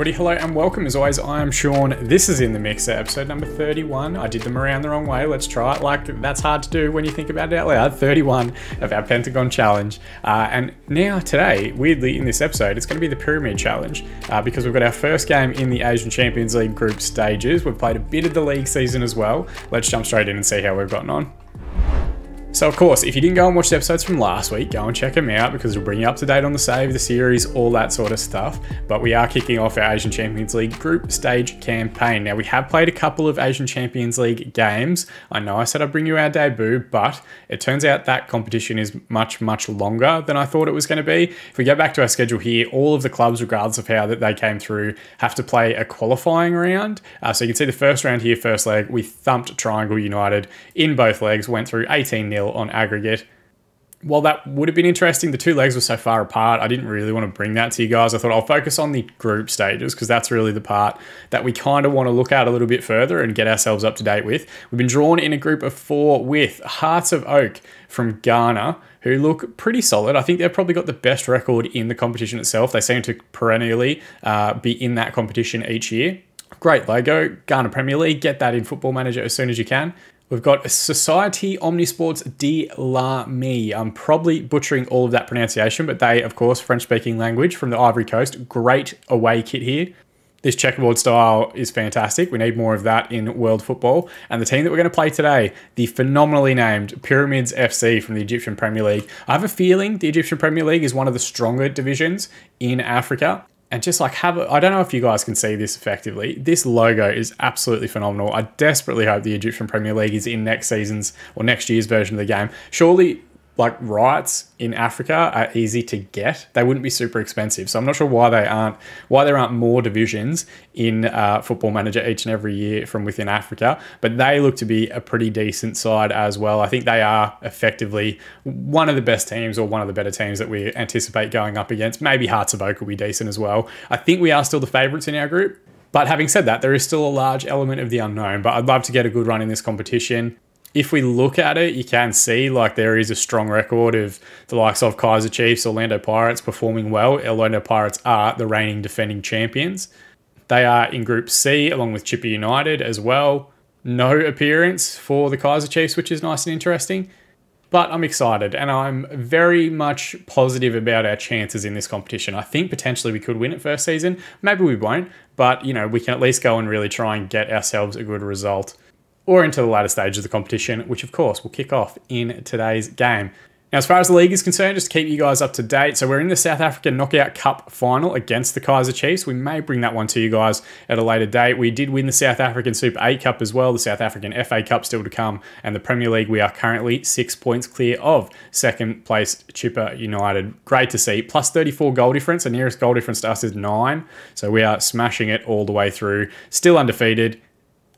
everybody, hello and welcome. As always, I am Sean. This is In The Mixer, episode number 31. I did them around the wrong way. Let's try it. Like, that's hard to do when you think about it out loud. 31 of our Pentagon Challenge. Uh, and now, today, weirdly, in this episode, it's going to be the Pyramid Challenge uh, because we've got our first game in the Asian Champions League group stages. We've played a bit of the league season as well. Let's jump straight in and see how we've gotten on. So of course, if you didn't go and watch the episodes from last week, go and check them out because we'll bring you up to date on the save, the series, all that sort of stuff. But we are kicking off our Asian Champions League group stage campaign. Now we have played a couple of Asian Champions League games. I know I said I'd bring you our debut, but it turns out that competition is much, much longer than I thought it was going to be. If we go back to our schedule here, all of the clubs, regardless of how that they came through, have to play a qualifying round. Uh, so you can see the first round here, first leg, we thumped Triangle United in both legs, went through 18 0 on aggregate. While that would have been interesting, the two legs were so far apart, I didn't really want to bring that to you guys. I thought I'll focus on the group stages because that's really the part that we kind of want to look at a little bit further and get ourselves up to date with. We've been drawn in a group of four with Hearts of Oak from Ghana, who look pretty solid. I think they've probably got the best record in the competition itself. They seem to perennially uh, be in that competition each year. Great logo, Ghana Premier League, get that in Football Manager as soon as you can. We've got Society Omnisports de la Mie. I'm probably butchering all of that pronunciation, but they, of course, French speaking language from the Ivory Coast. Great away kit here. This checkerboard style is fantastic. We need more of that in world football. And the team that we're going to play today, the phenomenally named Pyramids FC from the Egyptian Premier League. I have a feeling the Egyptian Premier League is one of the stronger divisions in Africa and just like have I don't know if you guys can see this effectively. This logo is absolutely phenomenal. I desperately hope the Egyptian Premier League is in next season's or next year's version of the game. Surely like rights in Africa are easy to get. They wouldn't be super expensive. So I'm not sure why they aren't why there aren't more divisions in uh, Football Manager each and every year from within Africa. But they look to be a pretty decent side as well. I think they are effectively one of the best teams or one of the better teams that we anticipate going up against. Maybe Hearts of Oak will be decent as well. I think we are still the favourites in our group. But having said that, there is still a large element of the unknown. But I'd love to get a good run in this competition if we look at it, you can see like there is a strong record of the likes of Kaiser Chiefs, Orlando Pirates performing well. Orlando Pirates are the reigning defending champions. They are in Group C along with Chipper United as well. No appearance for the Kaiser Chiefs, which is nice and interesting. But I'm excited and I'm very much positive about our chances in this competition. I think potentially we could win it first season. Maybe we won't, but you know, we can at least go and really try and get ourselves a good result or into the latter stage of the competition, which of course will kick off in today's game. Now, as far as the league is concerned, just to keep you guys up to date, so we're in the South African Knockout Cup final against the Kaiser Chiefs. We may bring that one to you guys at a later date. We did win the South African Super 8 Cup as well, the South African FA Cup still to come, and the Premier League we are currently six points clear of second place Chipper United. Great to see. Plus 34 goal difference. The nearest goal difference to us is nine, so we are smashing it all the way through. Still undefeated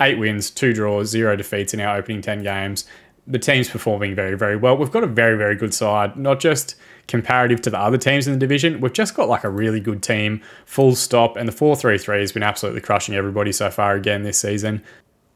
eight wins, two draws, zero defeats in our opening 10 games. The team's performing very, very well. We've got a very, very good side, not just comparative to the other teams in the division. We've just got like a really good team, full stop, and the 4 3 3 has been absolutely crushing everybody so far again this season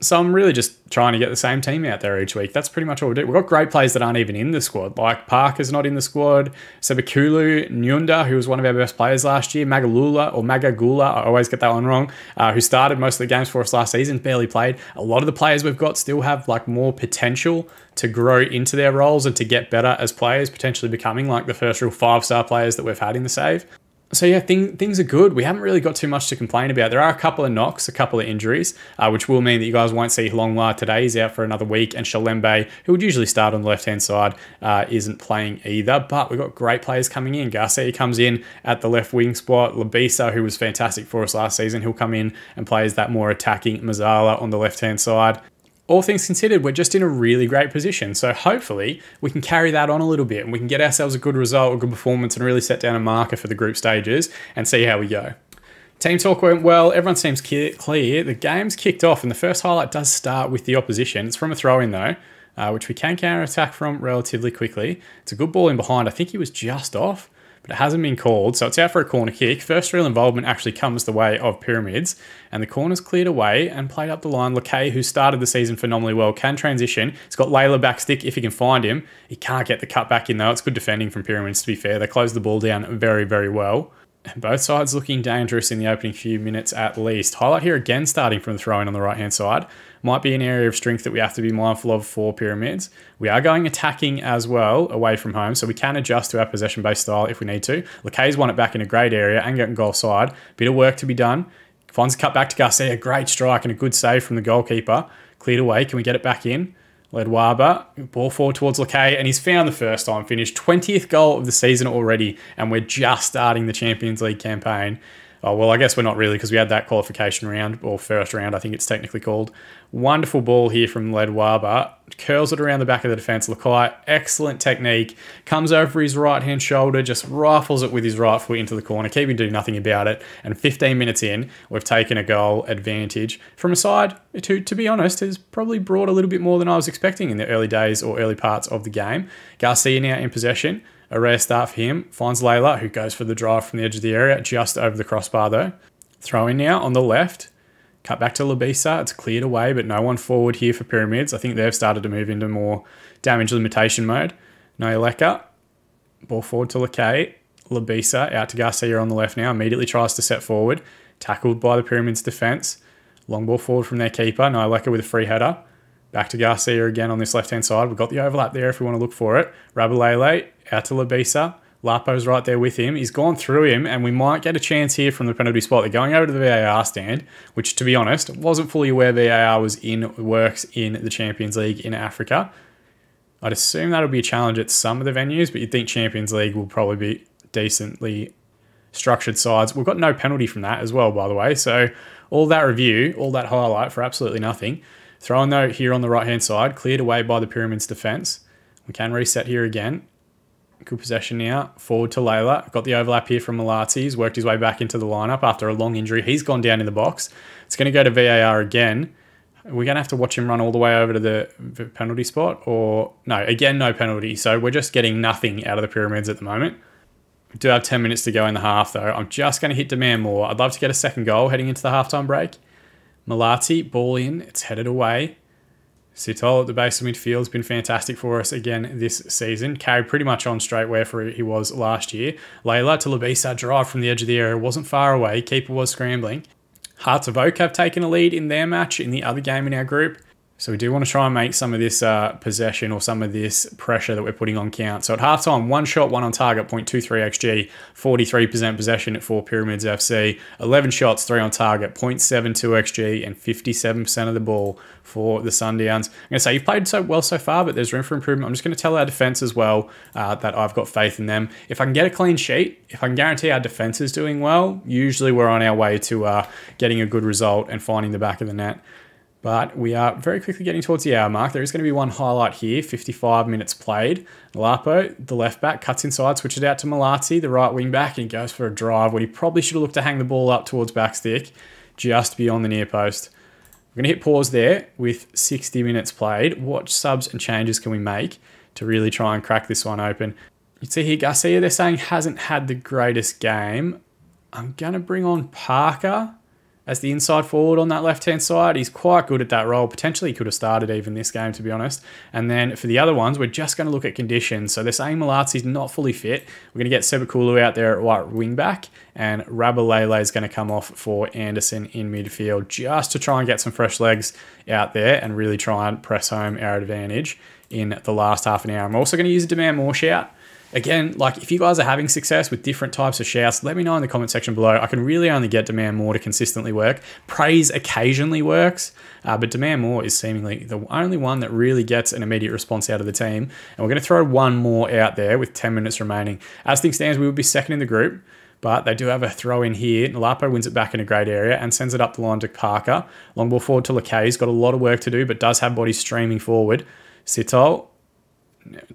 so I'm really just trying to get the same team out there each week. That's pretty much all we do. We've got great players that aren't even in the squad. Like Parker's not in the squad. Sebakulu, Nyunda, who was one of our best players last year. Magalula or Magagula, I always get that one wrong, uh, who started most of the games for us last season, barely played. A lot of the players we've got still have like more potential to grow into their roles and to get better as players, potentially becoming like the first real five-star players that we've had in the save so yeah, thing, things are good. We haven't really got too much to complain about. There are a couple of knocks, a couple of injuries, uh, which will mean that you guys won't see Longla today. He's out for another week, and Shalembe, who would usually start on the left-hand side, uh, isn't playing either. But we've got great players coming in. Garcia comes in at the left wing spot. Labisa, who was fantastic for us last season, he'll come in and plays that more attacking Mazzala on the left-hand side all things considered, we're just in a really great position. So hopefully we can carry that on a little bit and we can get ourselves a good result, a good performance, and really set down a marker for the group stages and see how we go. Team talk went well, everyone seems clear. The game's kicked off, and the first highlight does start with the opposition. It's from a throw in, though, uh, which we can counter attack from relatively quickly. It's a good ball in behind. I think he was just off but it hasn't been called, so it's out for a corner kick. First real involvement actually comes the way of Pyramids, and the corner's cleared away and played up the line. Lakay, who started the season phenomenally well, can transition. It's got Layla back stick if he can find him. He can't get the cut back in though. It's good defending from Pyramids, to be fair. They close the ball down very, very well. Both sides looking dangerous in the opening few minutes at least. Highlight here again starting from the throw in on the right hand side might be an area of strength that we have to be mindful of for pyramids. We are going attacking as well away from home, so we can adjust to our possession based style if we need to. Lacay's won it back in a great area and getting goal side. Bit of work to be done. Finds a cut back to Garcia. Great strike and a good save from the goalkeeper. Cleared away. Can we get it back in? Ledwaba, ball forward towards Lacay and he's found the first time finish. 20th goal of the season already, and we're just starting the Champions League campaign. Oh, well, I guess we're not really because we had that qualification round or first round, I think it's technically called. Wonderful ball here from Ledwaba. Curls it around the back of the defense. Lakai, excellent technique. Comes over his right hand shoulder, just rifles it with his right foot into the corner. Kiwi do nothing about it. And 15 minutes in, we've taken a goal advantage from a side who, to be honest, has probably brought a little bit more than I was expecting in the early days or early parts of the game. Garcia now in possession. A rare start for him. Finds Layla, who goes for the drive from the edge of the area, just over the crossbar though. Throw in now on the left. Cut back to Labisa. It's cleared away, but no one forward here for Pyramids. I think they've started to move into more damage limitation mode. Noeleka. Ball forward to Lekay. Labisa out to Garcia on the left now. Immediately tries to set forward. Tackled by the Pyramids defence. Long ball forward from their keeper. Noeleka with a free header. Back to Garcia again on this left-hand side. We've got the overlap there if we want to look for it. Rabalele out to Labisa. Lapo's right there with him. He's gone through him, and we might get a chance here from the penalty spot. They're going over to the VAR stand, which, to be honest, wasn't fully aware VAR was in works in the Champions League in Africa. I'd assume that'll be a challenge at some of the venues, but you'd think Champions League will probably be decently structured sides. We've got no penalty from that as well, by the way. So all that review, all that highlight for absolutely nothing. Throwing though here on the right hand side, cleared away by the Pyramid's defense. We can reset here again. Good possession now. Forward to Layla. Got the overlap here from Malati. He's worked his way back into the lineup after a long injury. He's gone down in the box. It's going to go to VAR again. We're going to have to watch him run all the way over to the penalty spot or no, again, no penalty. So we're just getting nothing out of the pyramids at the moment. We do have 10 minutes to go in the half though. I'm just going to hit demand more. I'd love to get a second goal heading into the halftime break. Malati, ball in, it's headed away. Sitol at the base of midfield has been fantastic for us again this season. Carried pretty much on straight where he was last year. Layla to Labisa drive from the edge of the area wasn't far away. Keeper was scrambling. Hearts of Oak have taken a lead in their match in the other game in our group. So we do want to try and make some of this uh, possession or some of this pressure that we're putting on count. So at halftime, one shot, one on target, 0.23 xG, 43% possession at four pyramids FC, 11 shots, three on target, 0.72 xG, and 57% of the ball for the Sundowns. I'm going to say you've played so well so far, but there's room for improvement. I'm just going to tell our defense as well uh, that I've got faith in them. If I can get a clean sheet, if I can guarantee our defense is doing well, usually we're on our way to uh, getting a good result and finding the back of the net. But we are very quickly getting towards the hour mark. There is going to be one highlight here 55 minutes played. Lapo, the left back, cuts inside, switches out to Malazzi, the right wing back, and goes for a drive when he probably should have looked to hang the ball up towards backstick just beyond the near post. We're going to hit pause there with 60 minutes played. What subs and changes can we make to really try and crack this one open? You see here, Garcia, they're saying hasn't had the greatest game. I'm going to bring on Parker as the inside forward on that left hand side. He's quite good at that role. Potentially could have started even this game, to be honest. And then for the other ones, we're just going to look at conditions. So they're saying not fully fit. We're going to get Sebakulu out there at right wing back, and Rabalele is going to come off for Anderson in midfield just to try and get some fresh legs out there and really try and press home our advantage in the last half an hour. I'm also going to use a demand more shout again, like if you guys are having success with different types of shouts, let me know in the comment section below. I can really only get demand more to consistently work. Praise occasionally works, uh, but demand more is seemingly the only one that really gets an immediate response out of the team. And we're going to throw one more out there with 10 minutes remaining. As things stand, we would be second in the group but they do have a throw in here. Nalapo wins it back in a great area and sends it up the line to Parker. Long ball forward to he has got a lot of work to do, but does have bodies streaming forward. Sitol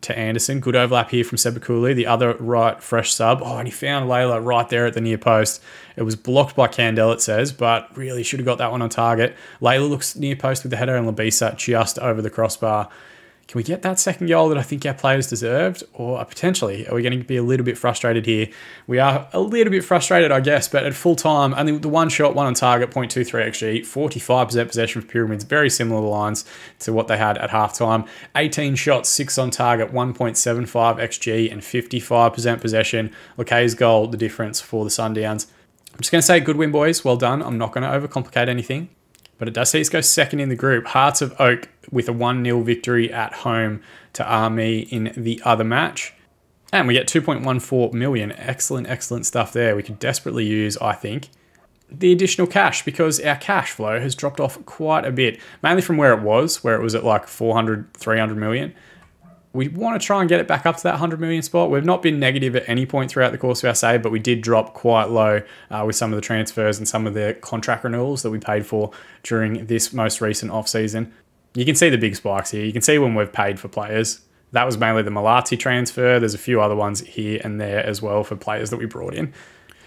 to Anderson. Good overlap here from Sebakuli, the other right fresh sub. Oh, and he found Layla right there at the near post. It was blocked by Candel, it says, but really should have got that one on target. Layla looks near post with the header and Labisa just over the crossbar. Can we get that second goal that I think our players deserved? Or potentially, are we going to be a little bit frustrated here? We are a little bit frustrated, I guess, but at full time, only the one shot, one on target, 0.23 XG, 45% possession for Pyramids, very similar lines to what they had at halftime. 18 shots, 6 on target, 1.75 XG, and 55% possession. Lekay's goal, the difference for the Sundowns. I'm just going to say good win, boys. Well done. I'm not going to overcomplicate anything. But it does see us go second in the group. Hearts of Oak with a 1 0 victory at home to Army in the other match. And we get 2.14 million. Excellent, excellent stuff there. We could desperately use, I think, the additional cash because our cash flow has dropped off quite a bit, mainly from where it was, where it was at like 400, 300 million we want to try and get it back up to that 100 million spot. We've not been negative at any point throughout the course of our save, but we did drop quite low uh, with some of the transfers and some of the contract renewals that we paid for during this most recent offseason. You can see the big spikes here. You can see when we've paid for players. That was mainly the Malati transfer. There's a few other ones here and there as well for players that we brought in.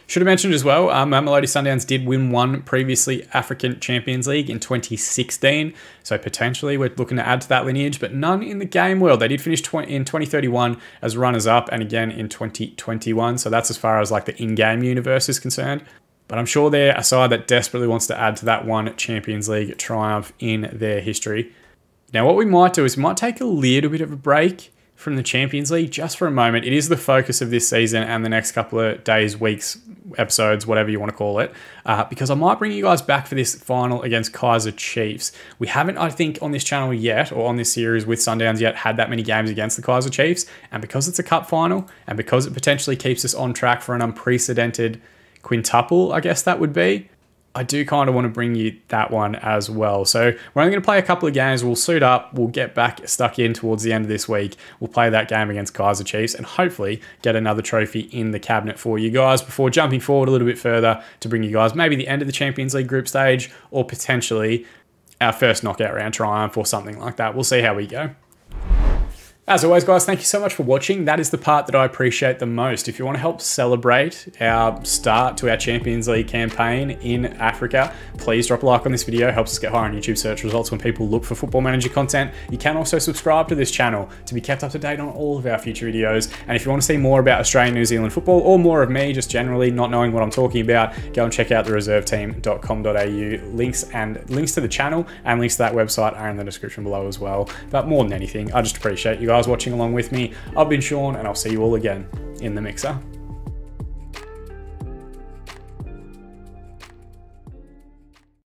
Should have mentioned as well, uh, Mamelodi Sundowns did win one previously African Champions League in 2016. So potentially we're looking to add to that lineage, but none in the game world. They did finish in 2031 as runners up and again in 2021. So that's as far as like the in game universe is concerned. But I'm sure they're a side that desperately wants to add to that one Champions League triumph in their history. Now, what we might do is we might take a little bit of a break from the Champions League just for a moment. It is the focus of this season and the next couple of days, weeks, episodes, whatever you want to call it, uh, because I might bring you guys back for this final against Kaiser Chiefs. We haven't, I think, on this channel yet or on this series with Sundowns yet had that many games against the Kaiser Chiefs. And because it's a cup final and because it potentially keeps us on track for an unprecedented quintuple, I guess that would be. I do kind of want to bring you that one as well. So we're only going to play a couple of games. We'll suit up. We'll get back stuck in towards the end of this week. We'll play that game against Kaiser Chiefs and hopefully get another trophy in the cabinet for you guys before jumping forward a little bit further to bring you guys maybe the end of the Champions League group stage or potentially our first knockout round triumph or something like that. We'll see how we go. As always, guys, thank you so much for watching. That is the part that I appreciate the most. If you want to help celebrate our start to our Champions League campaign in Africa, please drop a like on this video. It helps us get higher on YouTube search results when people look for Football Manager content. You can also subscribe to this channel to be kept up to date on all of our future videos. And if you want to see more about Australian New Zealand football or more of me just generally not knowing what I'm talking about, go and check out thereserveteam.com.au. Links and links to the channel and links to that website are in the description below as well. But more than anything, I just appreciate you guys guys watching along with me. I've been Sean, and I'll see you all again in the mixer.